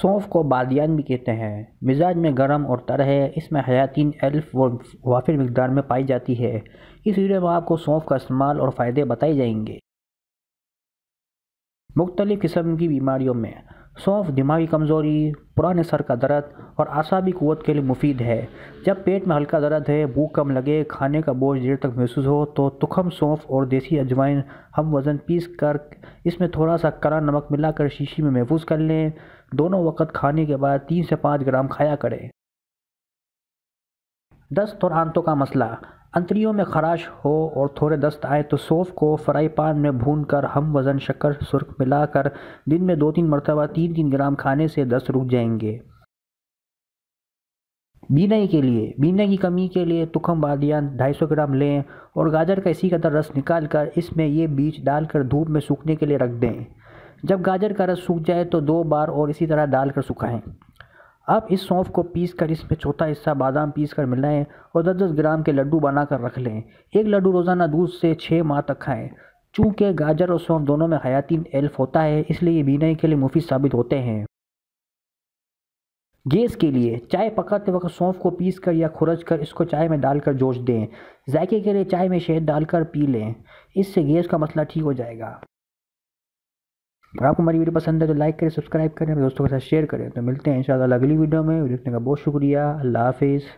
सौंफ को बादियान भी कहते हैं मिजाज में गर्म और तर है इसमें हयातीन एल्फ व वाफिर मकदार में पाई जाती है इस वीडियो में आपको सौंफ का इस्तेमाल और फ़ायदे बताए जाएंगे मुख्तलिफ़ किस्म की बीमारियों में सौंफ दिमागी कमज़ोरी पुराने सर का दर्द और आसाबी क़वत के लिए मुफीद है जब पेट में हल्का दर्द है भूख कम लगे खाने का बोझ देर तक महसूस हो तो तुखम सौंफ और देसी अजवाइन हम वज़न पीस कर इसमें थोड़ा सा कड़ा नमक मिलाकर शीशी में महफूज कर लें दोनों वक्त खाने के बाद तीन से पाँच ग्राम खाया करें दस्त और आंतों का मसला अंतरियों में खराश हो और थोड़े दस्त आए तो सौफ़ को फ्राई पान में भून कर हम वज़न शक्कर सुर्ख मिलाकर दिन में दो तीन मरतबा तीन तीन ग्राम खाने से दस्त रुक जाएंगे बीनई के लिए बीनई की कमी के लिए तुखम बादियान 250 ग्राम लें और गाजर का इसी कदर रस निकाल कर इसमें ये बीज डालकर धूप में सूखने के लिए रख दें जब गाजर का रस सूख जाए तो दो बार और इसी तरह डालकर सुखाएं आप इस सौंफ को पीस कर इसमें चौथा हिस्सा बादाम पीस कर मिलाएँ और दस दस ग्राम के लड्डू बनाकर रख लें एक लड्डू रोज़ाना दूध से छः माह तक खाएँ चूँकि गाजर और सौंफ दोनों में हयाती एल्फ होता है इसलिए ये बीनाई के लिए मुफीद साबित होते हैं गैस के लिए चाय पकाते वक्त सौंफ को पीस कर या खुरच कर इसको चाय में डालकर जोश दें जायके के लिए चाय में शहद डालकर पी लें इससे गैस का मसला ठीक हो जाएगा अगर आपको हमारी वीडियो पसंद है तो लाइक करें सब्सक्राइब करें दोस्तों के साथ शेयर करें तो मिलते हैं इंशाल्लाह अगली वीडियो में देखने का बहुत शुक्रिया अल्लाह हाफिज़